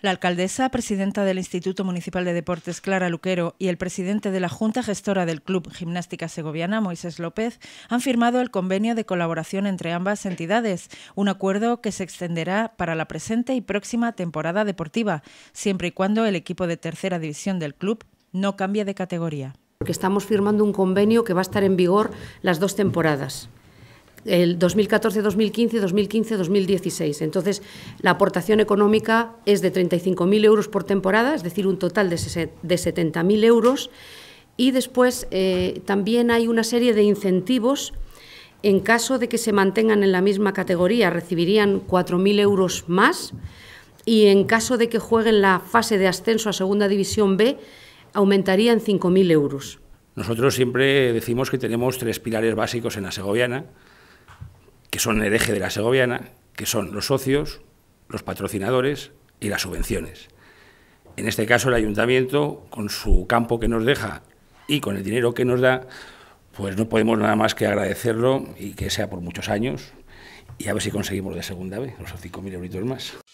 La alcaldesa, presidenta del Instituto Municipal de Deportes, Clara Luquero, y el presidente de la Junta Gestora del Club Gimnástica Segoviana, Moisés López, han firmado el convenio de colaboración entre ambas entidades, un acuerdo que se extenderá para la presente y próxima temporada deportiva, siempre y cuando el equipo de tercera división del club no cambie de categoría. estamos firmando un convenio que va a estar en vigor las dos temporadas el 2014-2015, 2015-2016. Entonces, la aportación económica es de 35.000 euros por temporada, es decir, un total de, 70.000 euros. Y después eh, también hay una serie de incentivos. En caso de que se mantengan en la misma categoría, recibirían 4.000 euros más. Y en caso de que jueguen la fase de ascenso a Segunda División B, aumentarían 5.000 euros. Nosotros siempre decimos que tenemos tres pilares básicos en la segoviana, que son el eje de la segoviana, que son los socios, los patrocinadores y las subvenciones. En este caso, el ayuntamiento, con su campo que nos deja y con el dinero que nos da, pues no podemos nada más que agradecerlo y que sea por muchos años y a ver si conseguimos de segunda vez los 5.000 euros más.